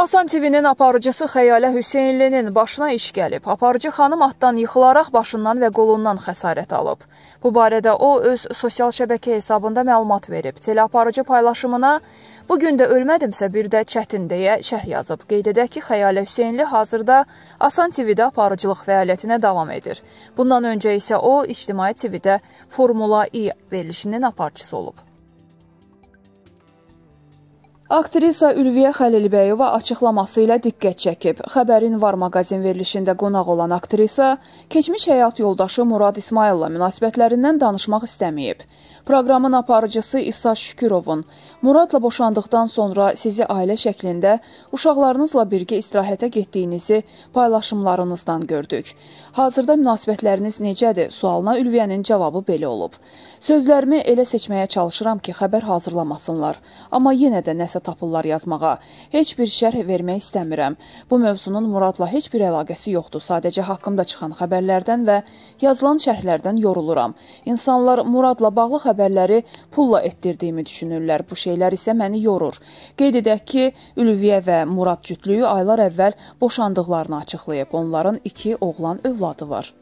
Asan TV-nin aparıcısı Xəyalə Hüseynlinin başına iş gəlib. Aparıcı xanım atdan yıxılaraq başından və qolundan xəsarət alıb. Bu barədə o öz sosial şəbəkə hesabında məlumat verib. Teleaparıcı paylaşımına Bu gün də ölmədimsə bir də çətin deyə şərh yazıb. Qeyd edək ki, Xəyalə Hüseynli hazırda Asan TV-də aparıcılıq fəaliyyətinə davam edir. Bundan öncə isə o ictimai TV-də Formula İ e verilişinin aparıcısı olub. Aktrisa Ülviyə Xəlilbəyova açıqlaması ilə diqqət çəkib. Xəbərin Var maqazin verilişində qonaq olan aktrisa keçmiş həyat yoldaşı Murad İsmayılla münasibətlərindən danışmaq istəməyib. Proqramın aparıcısı İsa Şükürovun Muradla boşandıqdan sonra sizi ailə şəklində uşaqlarınızla birgə istirahətə getdiyinizi paylaşımlarınızdan gördük. Hazırda münasibətləriniz necədir? Sualına Ülviyənin cavabı belə olub. Sözlərimi elə seçməyə çalışıram ki, xəbər hazırlamasınlar. Amma yenə də nəsə vaxtsa tapırlar yazmağa. Heç bir şərh vermək istəmirəm. Bu mövzunun Muradla heç bir əlaqəsi yoxdur. Sadəcə haqqımda çıxan xəbərlərdən və yazılan şərhlərdən yoruluram. İnsanlar Muradla bağlı xəbərləri pulla etdirdiyimi düşünürlər. Bu şeylər isə məni yorur. Qeyd edək ki, Ülviyə və Murad cütlüyü aylar əvvəl boşandıqlarını açıqlayıb. Onların iki oğlan övladı var.